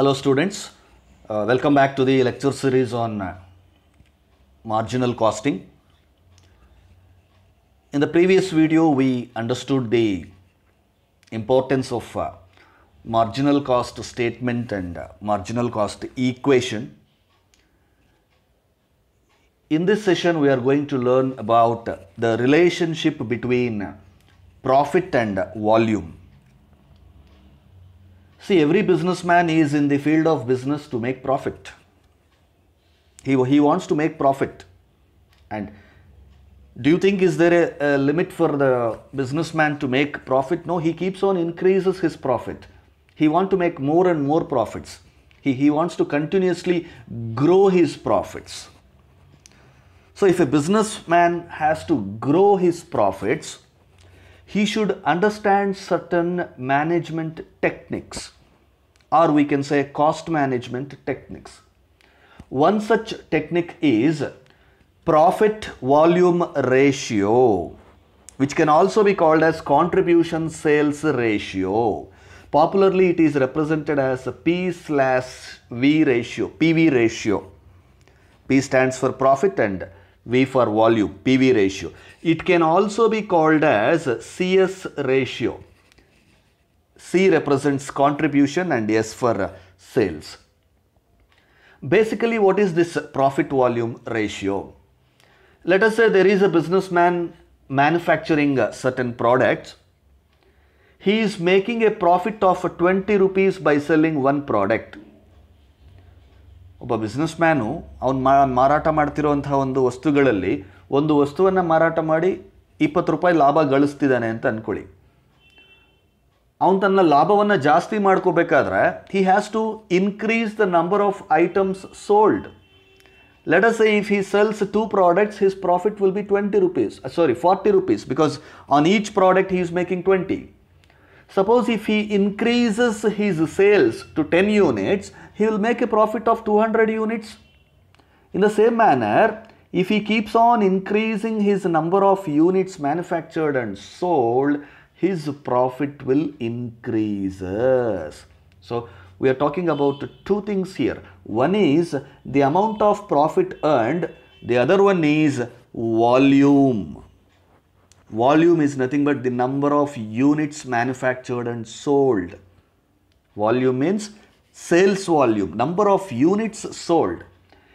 Hello students, uh, welcome back to the lecture series on uh, marginal costing. In the previous video we understood the importance of uh, marginal cost statement and uh, marginal cost equation. In this session we are going to learn about the relationship between uh, profit and volume. See, every businessman is in the field of business to make profit. He, he wants to make profit. And do you think is there a, a limit for the businessman to make profit? No, he keeps on increases his profit. He wants to make more and more profits. He, he wants to continuously grow his profits. So if a businessman has to grow his profits, he should understand certain management techniques or we can say cost management techniques. One such technique is profit volume ratio which can also be called as contribution sales ratio. Popularly it is represented as P slash V ratio, PV ratio. P stands for profit and V for volume, PV ratio. It can also be called as CS ratio. C represents contribution and S for sales. Basically, what is this profit volume ratio? Let us say there is a businessman manufacturing certain products. He is making a profit of 20 rupees by selling one product. ಒಬ್ಬ businessman ಅವ್ನು ಮಾ ಮಾರಾಟ ಮಾಡ್ತಿರೋವಂಥ ಒಂದು ವಸ್ತುಗಳಲ್ಲಿ ಒಂದು ವಸ್ತುವನ್ನು ಮಾರಾಟ ಮಾಡಿ ಇಪ್ಪತ್ತು ರೂಪಾಯಿ ಲಾಭ ಗಳಿಸ್ತಿದ್ದಾನೆ ಅಂತ ಅಂದ್ಕೊಳ್ಳಿ ಅವನು the ಲಾಭವನ್ನು ಜಾಸ್ತಿ ಮಾಡ್ಕೋಬೇಕಾದ್ರೆ he has to increase the number of items sold let us say if he sells two products his profit will be 20 rupees uh, sorry 40 rupees because on each product he is making 20 suppose if he increases his sales to 10 units he will make a profit of 200 units in the same manner if he keeps on increasing his number of units manufactured and sold his profit will increases. So we are talking about two things here. One is the amount of profit earned. The other one is volume. Volume is nothing but the number of units manufactured and sold. Volume means sales volume, number of units sold.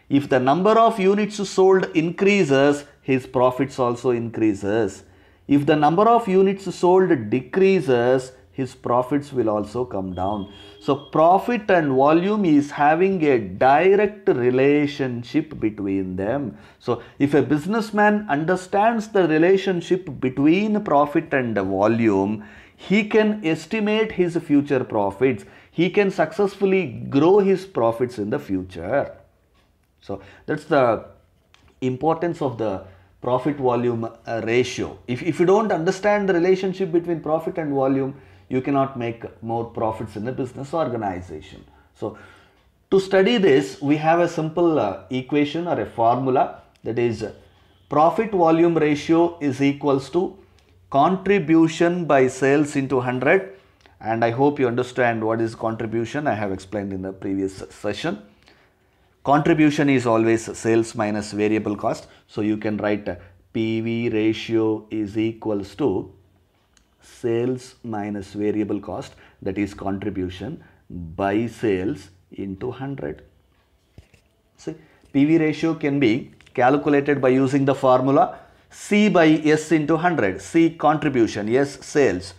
If the number of units sold increases, his profits also increases. If the number of units sold decreases, his profits will also come down. So profit and volume is having a direct relationship between them. So if a businessman understands the relationship between profit and volume, he can estimate his future profits. He can successfully grow his profits in the future. So that's the importance of the profit volume uh, ratio. If, if you don't understand the relationship between profit and volume, you cannot make more profits in a business organization. So to study this, we have a simple uh, equation or a formula that is profit volume ratio is equals to contribution by sales into 100 and I hope you understand what is contribution I have explained in the previous session. Contribution is always sales minus variable cost. So you can write uh, PV ratio is equals to sales minus variable cost that is contribution by sales into 100. See, PV ratio can be calculated by using the formula C by S into 100, C contribution, S sales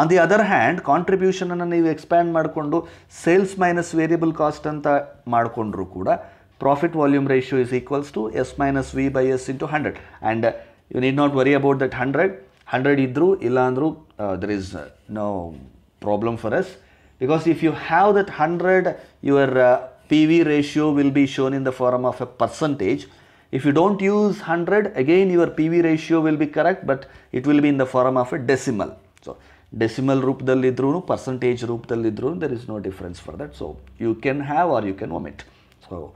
on the other hand ಕಾಂಟ್ರಿಬ್ಯೂಷನನ್ನು ನೀವು expand ಮಾಡಿಕೊಂಡು sales minus variable cost ಅಂತ ಮಾಡಿಕೊಂಡ್ರೂ ಕೂಡ profit volume ratio is equals to S minus V by S into hundred and you need not worry about that hundred hundred ಇದ್ದರೂ ಇಲ್ಲಾಂದರೂ there is no problem for S because if you have that hundred your P V ratio will be shown in the form of a percentage if you don't use hundred again your P V ratio will be correct but it will B in the form of a decimal so decimal rup dalidru, percentage rup dalidru, there is no difference for that. So, you can have or you can omit. So,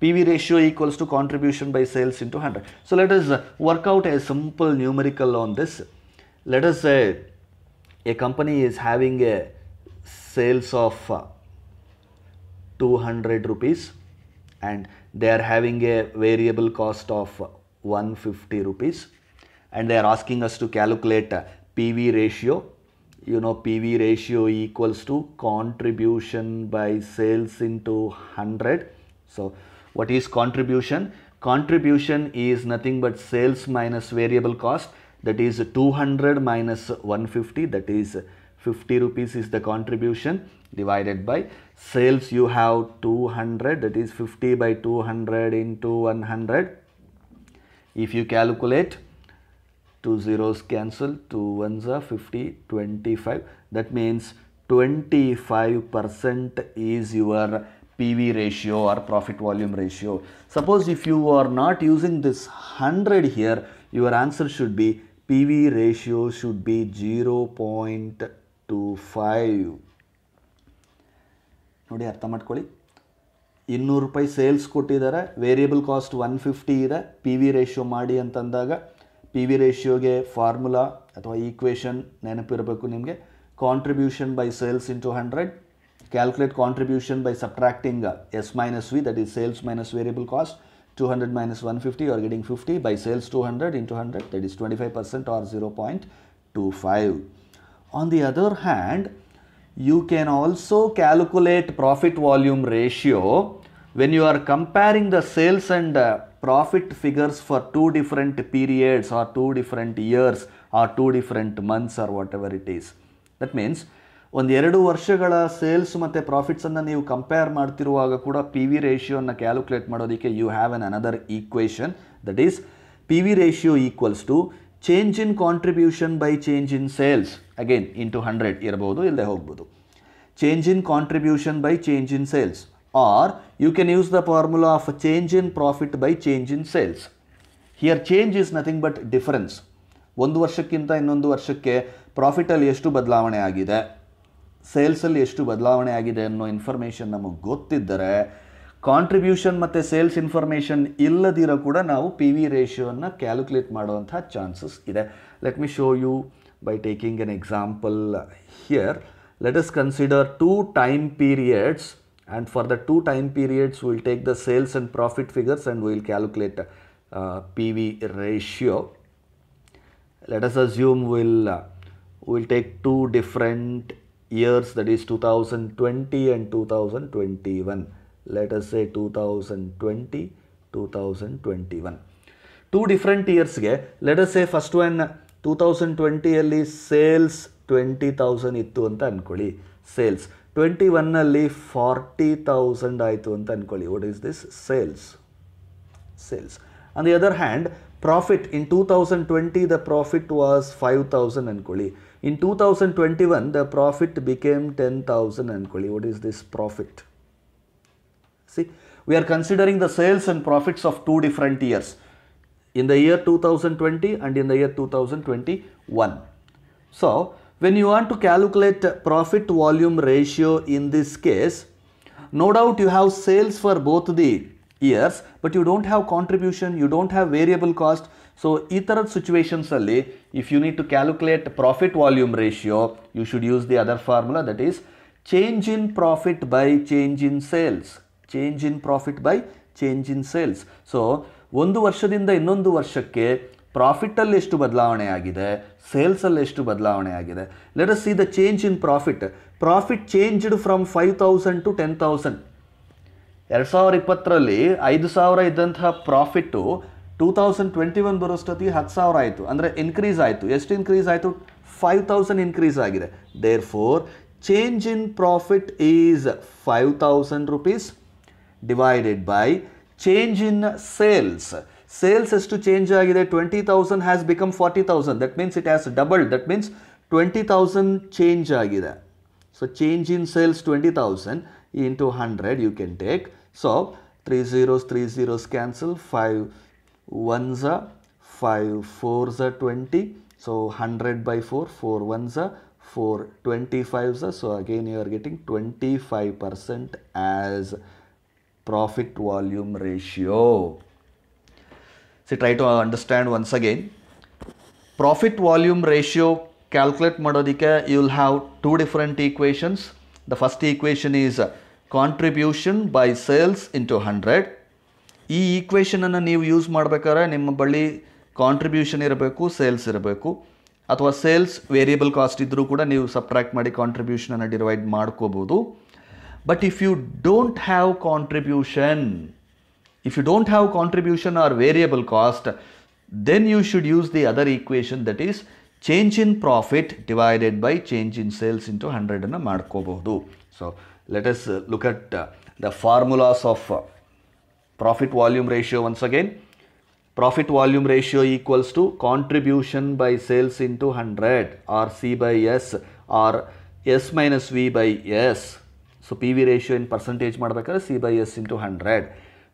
PV ratio equals to contribution by sales into 100. So, let us uh, work out a simple numerical on this. Let us say a company is having a sales of uh, 200 rupees and they are having a variable cost of 150 rupees and they are asking us to calculate uh, PV ratio you know PV ratio equals to contribution by sales into 100. So what is contribution? Contribution is nothing but sales minus variable cost that is 200 minus 150 that is 50 rupees is the contribution divided by sales you have 200 that is 50 by 200 into 100 if you calculate two zeros cancel, two ones are 50, 25. That means 25% is your PV ratio or profit volume ratio. Suppose if you are not using this 100 here, your answer should be PV ratio should be 0.25. ನೋಡಿ ಅರ್ಥ ಮಾಡ್ಕೊಳ್ಳಿ ಇನ್ನೂರು ರೂಪಾಯಿ sales ಕೊಟ್ಟಿದ್ದಾರೆ variable cost one fifty ಇದೆ P V ratio ಮಾಡಿ ಅಂತಂದಾಗ PV ratio ge formula atwa equation nenapirabeku nimge contribution by sales into 100 calculate contribution by subtracting uh, S minus V that is sales minus variable cost 200 minus 150 or getting 50 by sales 200 into 100 that is 25 percent or 0.25 on the other hand you can also calculate profit volume ratio when you are comparing the sales and uh, profit figures for two different periods or two different years or two different months or whatever it is. That means ಒಂದು ಎರಡು ವರ್ಷಗಳ sales ಮತ್ತು ಪ್ರಾಫಿಟ್ಸನ್ನು ನೀವು compare ಮಾಡ್ತಿರುವಾಗ ಕೂಡ P V ರೇಷಿಯೋನ calculate ಮಾಡೋದಕ್ಕೆ you have an another equation that is P V ratio equals to change in contribution by change in sales again into hundred ಇರಬಹುದು ಇಲ್ಲದೆ ಹೋಗ್ಬೋದು change in contribution by change in sales or you can use the formula of change in profit by change in sales. Here change is nothing but difference. ಒಂದು ವರ್ಷಕ್ಕಿಂತ ಇನ್ನೊಂದು ವರ್ಷಕ್ಕೆ ಪ್ರಾಫಿಟಲ್ಲಿ ಎಷ್ಟು ಬದಲಾವಣೆ ಆಗಿದೆ ಸೇಲ್ಸಲ್ಲಿ ಎಷ್ಟು ಬದಲಾವಣೆ ಆಗಿದೆ ಅನ್ನೋ ಇನ್ಫಾರ್ಮೇಷನ್ ನಮಗೆ ಗೊತ್ತಿದ್ದರೆ ಕಾಂಟ್ರಿಬ್ಯೂಷನ್ ಮತ್ತು ಸೇಲ್ಸ್ ಇನ್ಫಾರ್ಮೇಷನ್ ಇಲ್ಲದಿರೋ ಕೂಡ ನಾವು ಪಿ ವಿ ರೇಷಿಯೋನ ಕ್ಯಾಲ್ಕುಲೇಟ್ ಮಾಡುವಂಥ ಚಾನ್ಸಸ್ ಇದೆ let me show you by taking an example here let us consider two time periods and for the two time periods we will take the sales and profit figures and we will calculate uh, PV ratio. Let us assume we will uh, we'll take two different years that is 2020 and 2021. Let us say 2020, 2021. Two different years, let us say first one 2020 ಅಲ್ಲಿ sales sales. Thousand ಇತ್ತು ಅಂತ ಅಂದ್ಕೊಳ್ಳಿ sales. Twenty ಒನ್ನಲ್ಲಿ forty thousand ಆಯಿತು ಅಂತ ಅಂದ್ಕೊಳ್ಳಿ what is this sales sales on the other hand profit in two thousand twenty the profit was five thousand ಅಂದ್ಕೊಳ್ಳಿ in two thousand twenty one the profit became ten thousand ಅಂದ್ಕೊಳ್ಳಿ what is this profit see we are considering the sales and profits of two different years in the year 2020 and in the year 2021 so when you want to calculate profit volume ratio in this case, no doubt you have sales for both the years, but you don't have contribution, you don't have variable cost. So, either situations only, if you need to calculate profit volume ratio, you should use the other formula that is change in profit by change in sales. Change in profit by change in sales. So, one year in the ಪ್ರಾಫಿಟಲ್ಲಿ ಎಷ್ಟು ಬದಲಾವಣೆ ಆಗಿದೆ ಸೇಲ್ಸಲ್ಲಿ ಎಷ್ಟು ಬದಲಾವಣೆ ಆಗಿದೆ let us see the change in profit profit changed from five thousand to ten thousand ಎರಡು ಸಾವಿರ ಇಪ್ಪತ್ತರಲ್ಲಿ ಐದು ಸಾವಿರ ಇದ್ದಂತಹ profit two thousand twenty one ಬರೋಷ್ಟೊತ್ತಿಗೆ ಹತ್ತು ಸಾವಿರ ಆಯಿತು ಅಂದರೆ ಇನ್ಕ್ರೀಸ್ ಆಯಿತು ಎಷ್ಟು ಇನ್ಕ್ರೀಸ್ ಆಯಿತು ಫೈವ್ ತೌಸಂಡ್ ಇನ್ಕ್ರೀಸ್ ಆಗಿದೆ therefore change in profit is five thousand rupees divided by change in sales sales has to change ಆಗಿದೆ 20000 has become 40000 that means it has doubled that means 20000 change ಆಗಿದೆ so change in sales 20000 into 100 you can take so 3 zeros 3 zeros cancel 5 ones are 5 fours are 20 so 100 by 4 4 ones are 4 25s are so again you are getting 25 percent as profit volume ratio see try to understand once again profit volume ratio calculate ಮಾಡೋದಕ್ಕೆ you will have two different equations the first equation is contribution by sales into hundred ಈ ಈಕ್ವೇಷನನ್ನು ನೀವು use ಮಾಡಬೇಕಾದ್ರೆ ನಿಮ್ಮ ಬಳಿ contribution ಇರಬೇಕು sales ಇರಬೇಕು ಅಥವಾ ಸೇಲ್ಸ್ ವೇರಿಯಬಲ್ ಕಾಸ್ಟ್ ಇದ್ದರೂ ಕೂಡ ನೀವು ಸಬ್ಟ್ರ್ಯಾಕ್ಟ್ ಮಾಡಿ ಕಾಂಟ್ರಿಬ್ಯೂಷನನ್ನು ಡಿವೈಡ್ ಮಾಡ್ಕೋಬೋದು but if you don't have contribution If you don't have contribution or variable cost, then you should use the other equation that is change in profit divided by change in sales into 100 ಅನ್ನು ಮಾಡ್ಕೋಬಹುದು So let us uh, look at uh, the formulas of uh, profit volume ratio once again profit volume ratio equals to contribution by sales into 100 or C by S or S minus V by S so PV ratio in percentage ಮಾಡ್ಬೇಕಾದ್ರೆ C by S into 100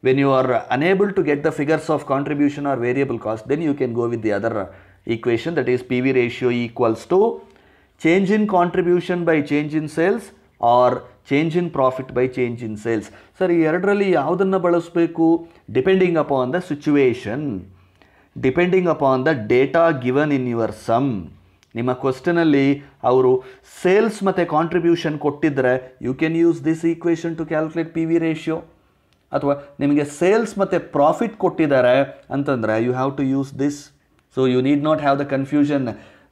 when you are unable to get the figures of contribution or variable cost, then you can go with the other equation that is PV ratio equals to change in contribution by change in sales or change in profit by change in sales. Sir, ಈ ಎರಡರಲ್ಲಿ ಯಾವುದನ್ನು ಬಳಸಬೇಕು depending upon the situation, depending upon the data given in your sum. ನಿಮ್ಮ ಕ್ವಶನಲ್ಲಿ ಅವರು sales ಮತ್ತು contribution ಕೊಟ್ಟಿದ್ದರೆ you can use this equation to calculate P V ratio ಅಥವಾ ನಿಮಗೆ ಸೇಲ್ಸ್ ಮತ್ತು ಪ್ರಾಫಿಟ್ ಕೊಟ್ಟಿದ್ದಾರೆ ಅಂತಂದರೆ you have to use this so you need not have the confusion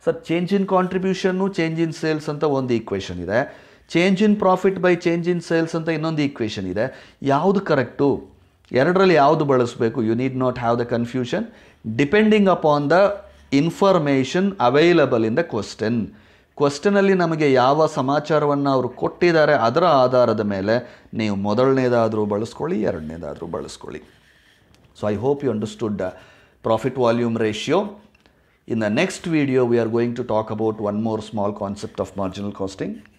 sir change in ಕಾಂಟ್ರಿಬ್ಯೂಷನ್ನು ಚೇಂಜ್ ಇನ್ ಸೇಲ್ಸ್ ಅಂತ ಒಂದು equation ಇದೆ change in profit by change in sales ಅಂತ ಇನ್ನೊಂದು ಈಕ್ವೇಷನ್ ಇದೆ ಯಾವುದು ಕರೆಕ್ಟು ಎರಡರಲ್ಲಿ ಯಾವುದು ಬಳಸಬೇಕು you need not have the confusion depending upon the information available in the question ಕ್ವಶನಲ್ಲಿ ನಮಗೆ ಯಾವ ಸಮಾಚಾರವನ್ನು ಅವರು ಕೊಟ್ಟಿದ್ದಾರೆ ಅದರ ಆಧಾರದ ಮೇಲೆ ನೀವು ಮೊದಲನೇದಾದರೂ ಬಳಸ್ಕೊಳ್ಳಿ ಎರಡನೇದಾದರೂ ಬಳಸ್ಕೊಳ್ಳಿ so I hope you understood profit volume ratio in the next video we are going to talk about one more small concept of marginal casting